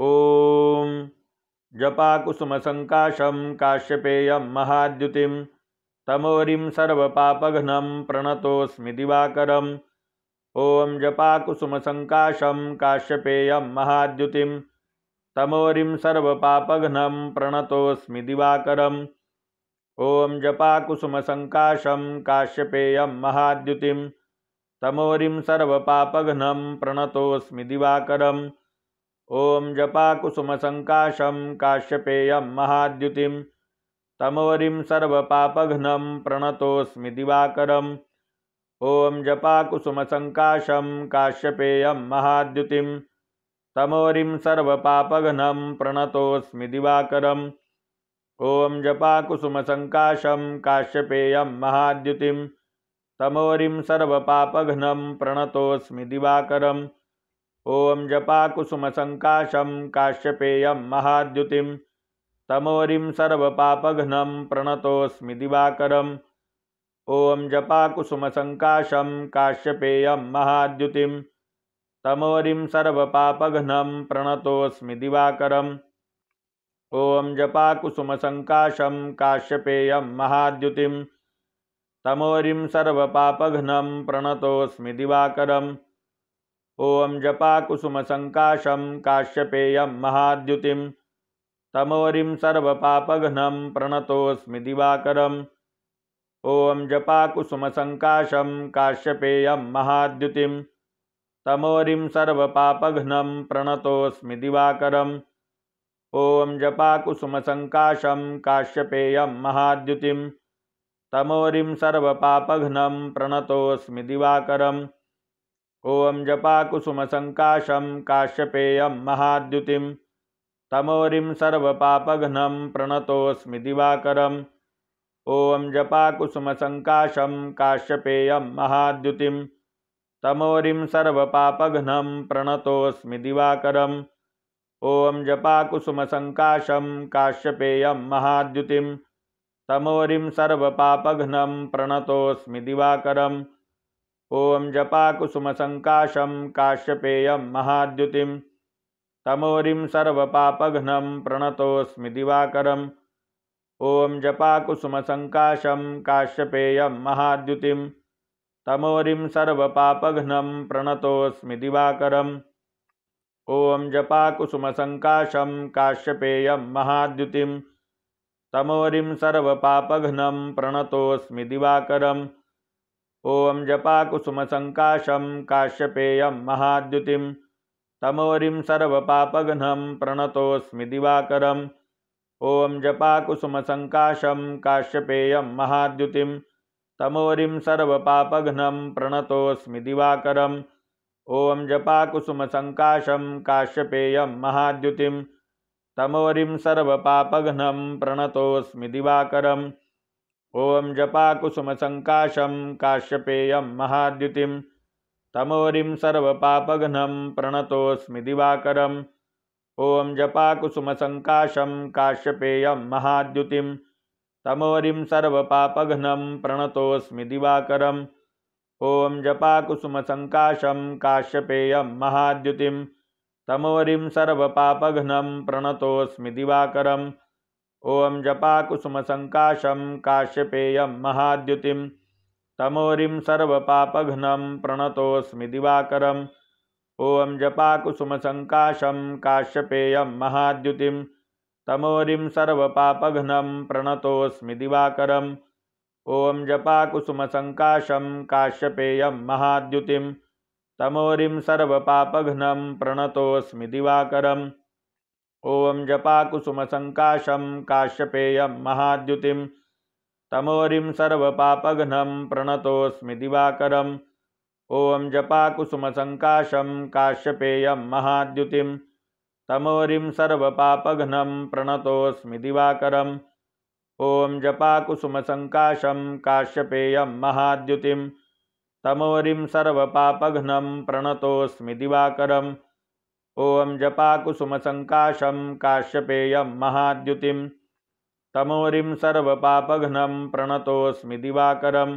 ॐ जपाकुसुमसङ्काशं काश्यपेयं महाद्युतिं प्रणतस्म सर्वपापघ्नं प्रणतोऽस्मि दिवाकरम् ॐ जपाकुसुमसङ्काशं काश्यपेयं महाद्युतिं तमोरिं सर्वपापघ्नं प्रणतोऽस्मि दिवाकरम् ॐ जपाकुसुमसङ्काशं काश्यपेयं महाद्युतिं तमोरिं सर्वपापघ्नं प्रणतोऽस्मि दिवाकरम् ॐ जपाकुसुमसङ्काशं काश्यपेयं महाद्युतिं तमवरिं सर्वपापघ्नं प्रणतोऽस्मि दिवाकरम् ॐ जपाकुसुमसङ्काशं काश्यपेयं महाद्युतिं तमोरिं सर्वपापघ्नं प्रणतोऽस्मि दिवाकरम् ॐ जपाकुसुमसङ्काशं काश्यपेयं महाद्युतिं तमोरिं सर्वपापघ्नं प्रणतोऽस्मि दिवाकरम् ॐ जपाकुसुमसङ्काशं काश्यपेयं महाद्युतिं तमोरिं सर्वपापघ्नं प्रणतोऽस्मि दिवाकरम् ॐ जपाकुसुमसङ्काशं काश्यपेयं महाद्युतिं तमोरिं सर्वपापघ्नं प्रणतोऽस्मि दिवाकरम् ॐ जपाकुसुमसङ्काशं काश्यपेयं महाद्युतिं तमोरिं सर्वपापघ्नं प्रणतोऽस्मि दिवाकरम् ॐ जपाकुसुमसङ्काशं काश्यपेयं महाद्युतिं तमोरिं सर्वपापघ्नं प्रणतोऽस्मि दिवाकरम् ॐ जपाकुसुमसङ्काशं काश्यपेयं महाद्युतिं तमोरिं सर्वपापघ्नं प्रणतोऽस्मि दिवाकरम् ॐ जपाकुसुमसङ्काशं काश्यपेयं महाद्युतिं तमोरिं सर्वपापघ्नं प्रणतोऽस्मि दिवाकरम् ओम जपाकुसुमसङ्काशं काश्यपेयं महाद्युतिं तमोरिं सर्वपापघ्नं प्रणतोऽस्मि दिवाकरम् ॐ जपाकुसुमसङ्काशं काश्यपेयं महाद्युतिं तमोरिं सर्वपापघ्नं प्रणतोऽस्मि दिवाकरम् ॐ जपाकुसुमसङ्काशं काश्यपेयं महाद्युतिं तमोरिं सर्वपापघ्नं प्रणतोऽस्मि दिवाकरम् ॐ जपाकुसुमसङ्काशं काश्यपेयं महाद्युतिं तमोरिं सर्वपापघ्नं प्रणतोऽस्मि दिवाकरम् काश्यपेय महाद्युति काश्यपेयं महाद्युतिं तमोरिं सर्वपापघ्नं प्रणतोऽस्मि दिवाकरम् ॐ जपाकुसुमसङ्काशं काश्यपेयं महाद्युतिं तमोरिं सर्वपापघ्नं प्रणतोऽस्मि दिवाकरम् ॐ जपाकुसुमसङ्काशं काश्यपेयं महाद्युतिं तमोरिं सर्वपापघ्नं दिवाकरम् ॐ जपाकुसुमसङ्काशं काश्यपेयं महाद्युतिं तमोरिं सर्वपापघ्नं दिवाकरम् ॐ जपाकुसुमसङ्काशं काश्यपेयं महाद्युतिं तमोरिं सर्वपापघ्नं दिवाकरम् ॐ जपाकुसुमसङ्काशं काश्यपेयं महाद्युतिं तमोरिं सर्वपापघ्नं प्रणतोऽस्मि दिवाकरम् ॐ जपाकुसुमसङ्काशं काश्यपेयं महाद्युतिं तमोरिं सर्वपापघ्नं प्रणतोऽस्मि दिवाकरम् ॐ जपाकुसुमसङ्काशं काश्यपेयं महाद्युतिं तमोरिं सर्वपापघ्नं प्रणतोऽस्मि दिवाकरम् ओम जपाकुसुमसङ्काशं काश्यपेयं महाद्युतिं तमोरिं सर्वपापघ्नं प्रणतोऽस्मि दिवाकरम् काश्यपेय महाद्युति काश्यपेयं महाद्युतिं तमोरिं सर्वपापघ्नं प्रणतोऽस्मि दिवाकरम् ॐ जपाकुसुमसङ्काशं काश्यपेयं महाद्युतिं तमोरिं सर्वपापघ्नं प्रणतोऽस्मि दिवाकरम् ॐ जपाकुसुमसङ्काशं काश्यपेयं महाद्युतिं तमोरिं सर्वपापघ्नं दिवाकरम् ॐ जपाकुसुमसङ्काशं काश्यपेयं महाद्युतिं तमोरिं सर्वपापघ्नं दिवाकरम् ॐ जपाकुसुमसंकाशं काश्यपेयं महाद्युतिं तमोरिं सर्वपापघ्नं दिवाकरम् ओम जपाकुसुमसङ्काशं काश्यपेयं महाद्युतिं तमोरिं सर्वपापघ्नं प्रणतोऽस्मि दिवाकरम्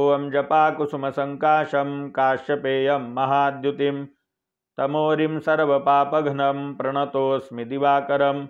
ॐ जपाकुसुमसङ्काशं काश्यपेयं महाद्युतिं तमोरिं सर्वपापघ्नं प्रणतोऽस्मि दिवाकरम्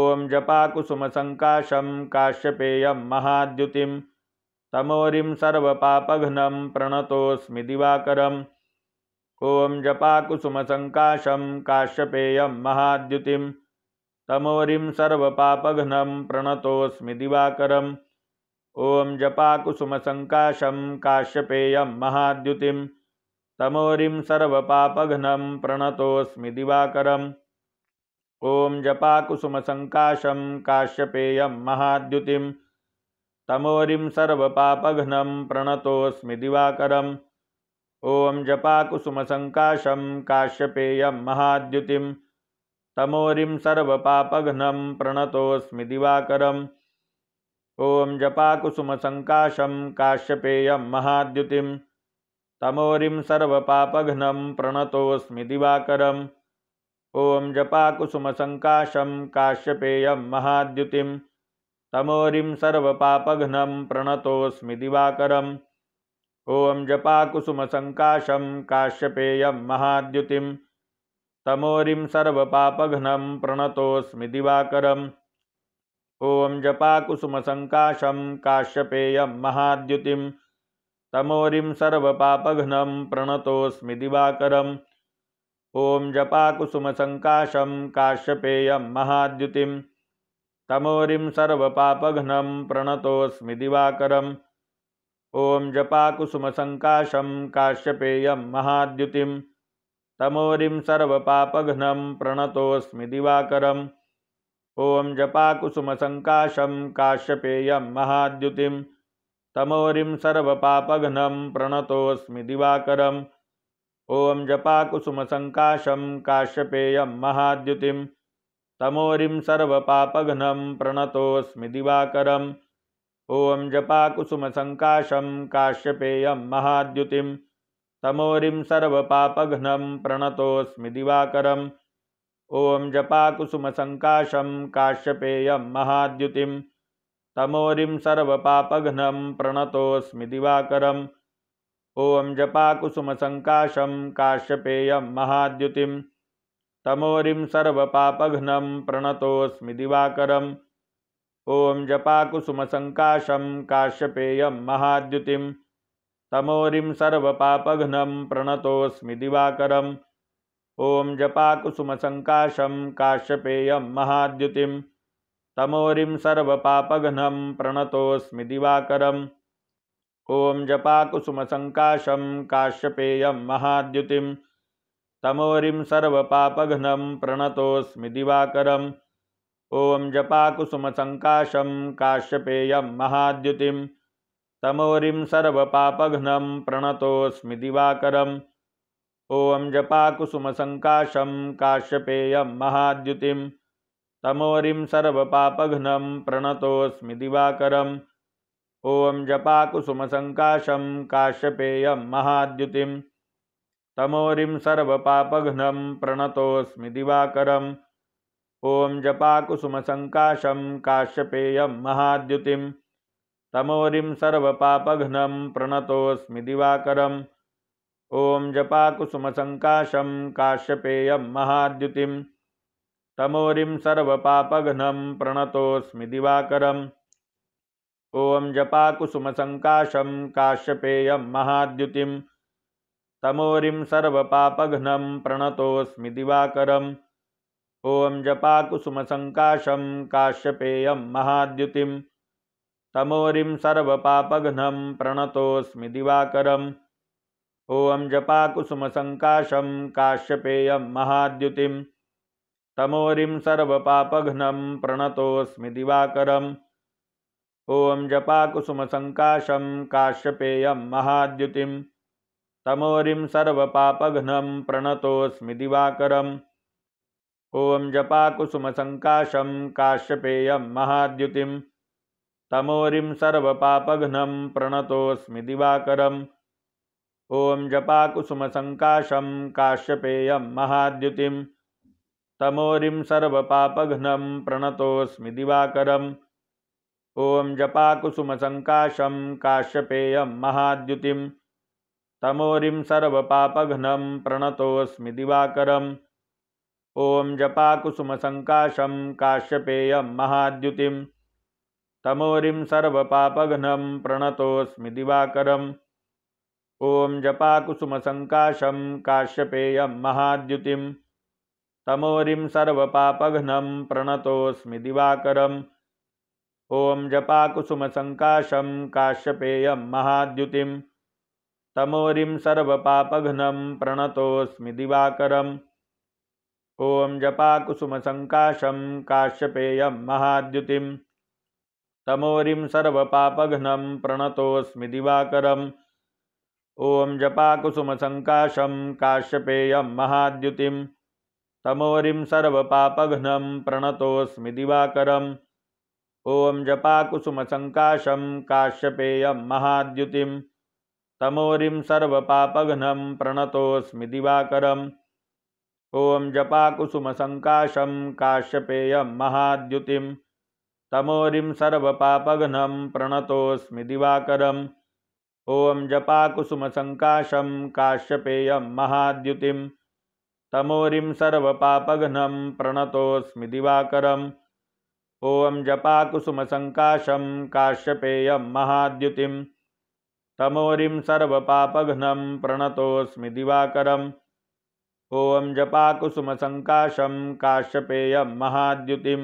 ॐ जपाकुसुमसङ्काशं काश्यपेयं महाद्युतिं तमोरिं सर्वपापघ्नं प्रणतोऽस्मि दिवाकरम् ॐ जपाकुसुमसङ्काशं काश्यपेयं महाद्युतिं तमोरिं सर्वपापघ्नं प्रणतोऽस्मि दिवाकरम् ॐ जपाकुसुमसङ्काशं काश्यपेयं महाद्युतिं तमोरिं सर्वपापघ्नं प्रणतोऽस्मि दिवाकरम् ॐ जपाकुसुमसङ्काशं काश्यपेयं महाद्युतिं तमोरिं सर्वपापघ्नं प्रणतोऽस्मि दिवाकरम् ॐ जपाकुसुमसङ्काशं काश्यपेयं महाद्युतिं तमोरिं सर्वपापघ्नं प्रणतोऽस्मि दिवाकरम् ॐ जपाकुसुमसङ्काशं काश्यपेयं महाद्युतिं तमोरिं सर्वपापघ्नं प्रणतोऽस्मि दिवाकरम् ॐ जपाकुसुमसङ्काशं काश्यपेयं महाद्युतिं तमोरिं सर्वपापघ्नं प्रणतोऽस्मि दिवाकरम् ॐ जपाकुसुमसङ्काशं काश्यपेयं महाद्युतिं तमोरिं सर्वपापघ्नं दिवाकरम् ॐ जपाकुसुमसङ्काशं काश्यपेयं महाद्युतिं तमोरिं सर्वपापघ्नं प्रणतोऽस्मि दिवाकरम् ॐ जपाकुसुमसङ्काशं काश्यपेयं महाद्युतिं तमोरिं सर्वपापघ्नं प्रणतोऽस्मिदिवाकरम् ॐ जपाकुसुमसङ्काशं काश्यपेयं महाद्युतिं तमोरिं सर्वपापघ्नं प्रणतोऽस्मि दिवाकरम् ॐ जपाकुसुमसङ्काशं काश्यपेयं महाद्युतिं तमोरिं सर्वपापघ्नं प्रणतोऽस्मि दिवाकरम् ॐ जपाकुसुमसङ्काशं काश्यपेयं महाद्युतिं तमोरिं सर्वपापघ्नं प्रणतोऽस्मि दिवाकरम् ॐ जपाकुसुमसङ्काशं काश्यपेयं महाद्युतिं तमोरिं सर्वपापघ्नं प्रणतोऽस्मि दिवाकरम् काश्यपेय महाद्युति काश्यपेयं महाद्युतिं तमोरिं सर्वपापघ्नं प्रणतोऽस्मि दिवाकरम् ॐ जपाकुसुमसङ्काशं काश्यपेयं महाद्युतिं तमोरिं सर्वपापघ्नं प्रणतोऽस्मि दिवाकरम् ॐ जपाकुसुमसङ्काशं काश्यपेयं महाद्युतिं तमोरिं सर्वपापघ्नं प्रणतोऽस्मि दिवाकरम् ॐ जपाकुसुमसङ्काशं काश्यपेयं महाद्युतिं तमोरिं सर्वपापघ्नं प्रणतोऽस्मि दिवाकरम् ॐ जपाकुसुमसङ्काशं काश्यपेयं महाद्युतिं तमोरिं सर्वपापघ्नं प्रणतोऽस्मि दिवाकरम् ॐ जपाकुसुमसङ्काशं काश्यपेयं महाद्युतिं तमोरिं सर्वपापघ्नं दिवाकरम् ॐ जपाकुसुमसङ्काशं काश्यपेयं महाद्युतिं तमोरिं सर्वपापघ्नं दिवाकरम् ॐ जपाकुसुमसङ्काशं काश्यपेयं महाद्युतिं तमोरिं सर्वपापघ्नं दिवाकरम् ॐ जपाकुसुमसङ्काशं काश्यपेयं महाद्युतिं तमोरिं सर्वपापघ्नं ओं दिवाकरम् ॐ जपाकुसुमसङ्काशं काश्यपेयं महाद्युतिं तमोरिं सर्वपापघ्नं प्रणतोऽस्मि दिवाकरम् ॐ जपाकुसुमसङ्काशं काश्यपेयं महाद्युतिं तमोरिं सर्वपापघ्नं प्रणतोऽस्मि दिवाकरम् ॐ जपाकुसुमसङ्काशं काश्यपेयं महाद्युतिं तमोरिं सर्वपापघ्नं प्रणतोऽस्मि काश्यपेय महाद्युति जपाकुसुमसङ्काशं काश्यपेयं महाद्युतिं तमोरिं सर्वपापघ्नं प्रणतोऽस्मि दिवाकरम् ॐ जपाकुसुमसङ्काशं काश्यपेयं महाद्युतिं तमोरिं सर्वपापघ्नं प्रणतोऽस्मि दिवाकरम् ॐ जपाकुसुमसङ्काशं काश्यपेयं महाद्युतिं तमोरिं सर्वपापघ्नं दिवाकरम् ॐ जपाकुसुमसङ्काशं काश्यपेयं महाद्युतिं तमोरिं सर्वपापघ्नं दिवाकरम् ॐ जपाकुसुमसङ्काशं काश्यपेयं महाद्युतिं तमोरिं सर्वपापघ्नं दिवाकरम् ॐ जपाकुसुमसङ्काशं काश्यपेयं महाद्युतिं तमोरिं सर्वपापघ्नं प्रणतोऽस्मि दिवाकरम् ॐ जपाकुसुमसङ्काशं काश्यपेयं महाद्युतिं तमोरिं सर्वपापघ्नं प्रणतोऽस्मि दिवाकरम् ॐ जपाकुसुमसङ्काशं काश्यपेयं महाद्युतिं तमोरिं सर्वपापघ्नं प्रणतोऽस्मि दिवाकरम् ॐ जपाकुसुमसङ्काशं काश्यपेयं महाद्युतिं तमोरिं सर्वपापघ्नं प्रणतोऽस्मि दिवाकरम् ॐ जपाकुसुमसङ्काशं काश्यपेयं महाद्युतिं तमोरिं सर्वपापघ्नं प्रणतोऽस्मि दिवाकरम् ॐ जपाकुसुमसङ्काशं काश्यपेयं महाद्युतिं तमोरिं सर्वपापघ्नं प्रणतोऽस्मि दिवाकरम् ॐ जपाकुसुमसङ्काशं काश्यपेयं महाद्युतिं तमोरिं सर्वपापघ्नं प्रणतोऽस्मि दिवाकरम् ॐ जपाकुसुमसङ्काशं काश्यपेयं महाद्युतिं तमोरिं सर्वपापघ्नं दिवाकरम् ॐ जपाकुसुमसङ्काशं काश्यपेयं महाद्युतिं तमोरिं सर्वपापघ्नं प्रणतोऽस्मि दिवाकरम् ॐ जपाकुसुमसङ्काशं काश्यपेयं महाद्युतिं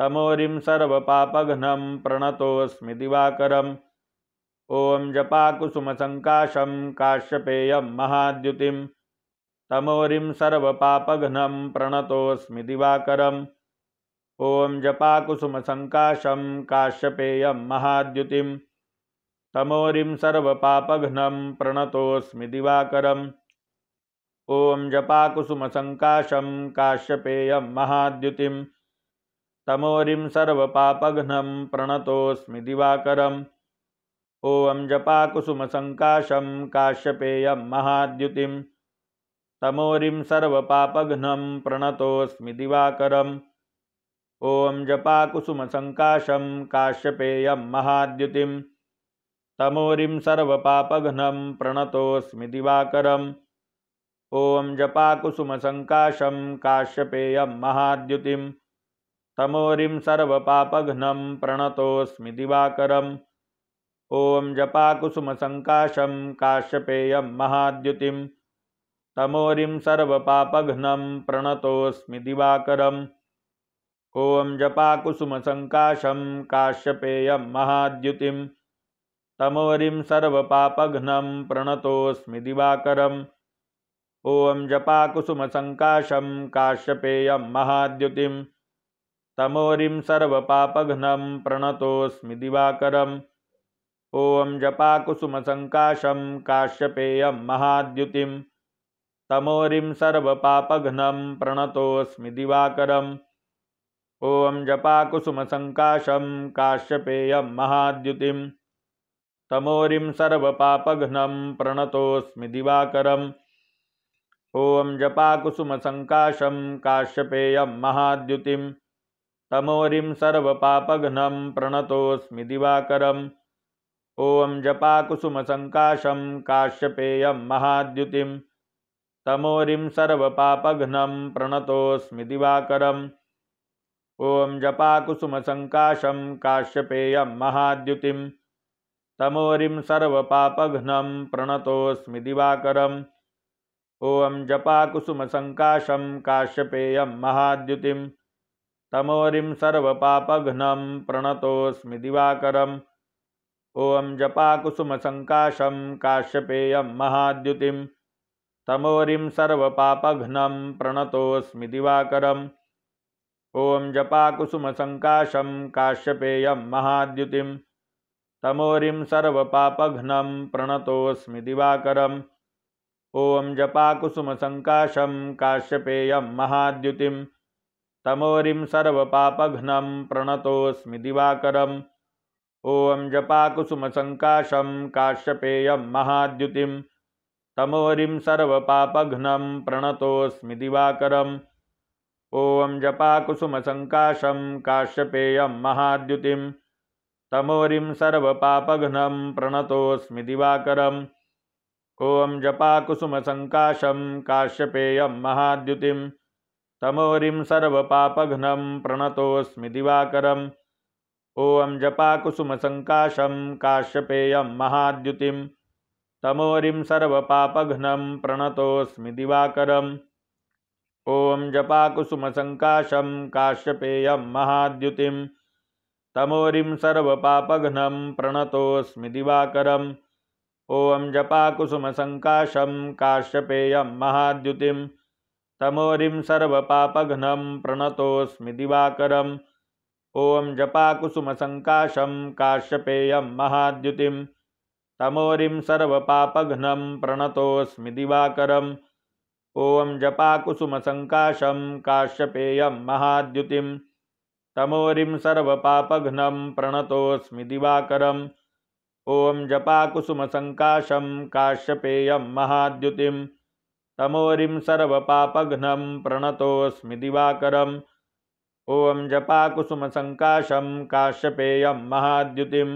तमोरिं सर्वपापघ्नं प्रणतोऽस्मि दिवाकरम् ॐ जपाकुसुमसङ्काशं काश्यपेयं महाद्युतिं तमोरिं सर्वपापघ्नं प्रणतोऽस्मि दिवाकरम् ॐ जपाकुसुमसङ्काशं काश्यपेयं महाद्युतिं तमोरिं सर्वपापघ्नं प्रणतोऽस्मि दिवाकरम् ॐ जपाकुसुमसङ्काशं काश्यपेयं महाद्युतिं तमोरिं सर्वपापघ्नं प्रणतोऽस्मि दिवाकरम् ॐ जपाकुसुमसङ्काशं काश्यपेयं महाद्युतिं तमोरिं सर्वपापघ्नं प्रणतोऽस्मि दिवाकरम् ॐ जपाकुसुमसङ्काशं काश्यपेयं महाद्युतिं तमोरिं सर्वपापघ्नं प्रणतोऽस्मि दिवाकरम् ॐ जपाकुसुमसङ्काशं काश्यपेयं महाद्युतिं तमोरिं सर्वपापघ्नं दिवाकरम् ॐ जपाकुसुमसङ्काशं काश्यपेयं महाद्युतिं तमोरिं सर्वपापघ्नं दिवाकरम् ॐ जपाकुसुमसङ्काशं काश्यपेयं महाद्युतिं तमोरिं सर्वपापघ्नं दिवाकरम् ॐ जपाकुसुमसंकाशं काश्यपेयं महाद्युतिं तमोरिं सर्वपापघ्नं प्रणतोऽस्मि दिवाकरम् ॐ जपाकुसुमसङ्काशं काश्यपेयं महाद्युतिं तमोरिं सर्वपापघ्नं प्रणतोऽस्मि दिवाकरम् ॐ जपाकुसुमसंकाशं काश्यपेयं महाद्युतिं तमोरिं सर्वपापघ्नं प्रणतोऽस्मि दिवाकरम् ॐ जपाकुसुमसङ्काशं काश्यपेयं महाद्युतिं तमोरिं सर्वपापघ्नं दिवाकरम् ॐ जपाकुसुमसङ्काशं काश्यपेयं महाद्युतिं तमोरिं सर्वपापघ्नं दिवाकरम् ॐ जपाकुसुमसङ्काशं काश्यपेयं महाद्युतिं तमोरिं सर्वपापघ्नं प्रणतोऽस्मिदिवाकरम् ॐ जपाकुसुमसङ्काशं काश्यपेयं महाद्युतिं तमोरिं सर्वपापघ्नं दिवाकरम् ॐ जपाकुसुमसङ्काशं काश्यपेयं महाद्युतिं तमोरिं सर्वपापघ्नं दिवाकरम् ॐ जपाकुसुमसङ्काशं काश्यपेयं महाद्युतिं तमोरिं सर्वपापघ्नं दिवाकरम् ॐ जपाकुसुमसङ्काशं काश्यपेयं महाद्युतिं तमोरिं सर्वपापघ्नं दिवाकरम् ॐ जपाकुसुमसङ्काशं काश्यपेयं महाद्युतिं तमोरिं सर्वपापघ्नं दिवाकरम् ॐ जपाकुसुमसङ्काशं काश्यपेयं महाद्युतिं तमोरिं सर्वपापघ्नं दिवाकरम् ॐ जपाकुसुमसङ्काशं काश्यपेयं महाद्युतिं तमोरिं सर्वपापघ्नं प्रणतोऽस्मि दिवाकरम् ॐ जपाकुसुमसङ्काशं काश्यपेयं महाद्युतिं तमोरिं सर्वपापघ्नं प्रणतोऽस्मि दिवाकरम् ॐ जपाकुसुमसङ्काशं काश्यपेयं महाद्युतिं तमोरिं सर्वपापघ्नं प्रणतोऽस्मि दिवाकरम् ॐ जपाकुसुमसङ्काशं काश्यपेयं महाद्युतिं तमोरिं सर्वपापघ्नं दिवाकरम् ॐ जपाकुसुमसङ्काशं काश्यपेयं महाद्युतिं तमोरिं सर्वपापघ्नं दिवाकरम् ॐ जपाकुसुमसङ्काशं काश्यपेयं महाद्युतिं तमोरिं सर्वपापघ्नं प्रणतोऽस्मिदिवाकरम् ॐ जपाकुसुमसङ्काशं काश्यपेयं महाद्युतिं तमोरिं सर्वपापघ्नं प्रणतोऽस्मि दिवाकरम् ॐ जपाकुसुमसङ्काशं काश्यपेयं महाद्युतिं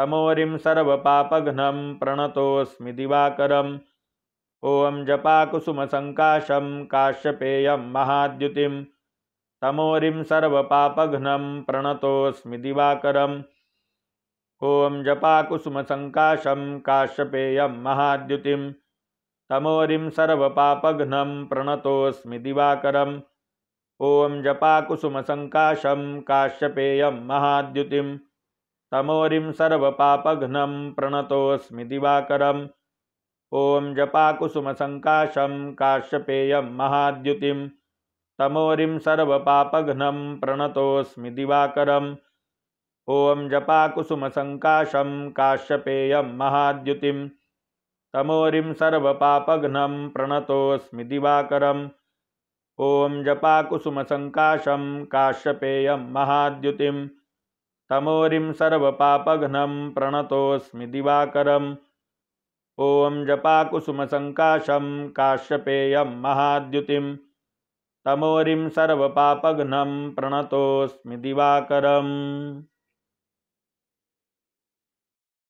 तमोरिं सर्वपापघ्नं प्रणतोऽस्मि दिवाकरम् ॐ जपाकुसुमसङ्काशं काश्यपेयं महाद्युतिं तमोरिं सर्वपापघ्नं प्रणतोऽस्मि दिवाकरम् ॐ जपाकुसुमसङ्काशं काश्यपेयं महाद्युतिं तमोरिं सर्वपापघ्नं दिवाकरम् ॐ जपाकुसुमसङ्काशं काश्यपेयं महाद्युतिं तमोरिं सर्वपापघ्नं दिवाकरम् ॐ जपाकुसुमसङ्काशं काश्यपेयं महाद्युतिं तमोरिं सर्वपापघ्नं प्रणतोऽस्मि दिवाकरम् ॐ जपाकुसुमसङ्काशं काश्यपेयं महाद्युतिं तमोरिं सर्वपापघ्नं दिवाकरम् ॐ जपाकुसुमसङ्काशं काश्यपेयं महाद्युतिं तमोरिं सर्वपापघ्नं दिवाकरम् ॐ जपाकुसुमसङ्काशं काश्यपेयं महाद्युतिं तमोरिं सर्वपापघ्नं प्रणतोऽस्मि दिवाकरम्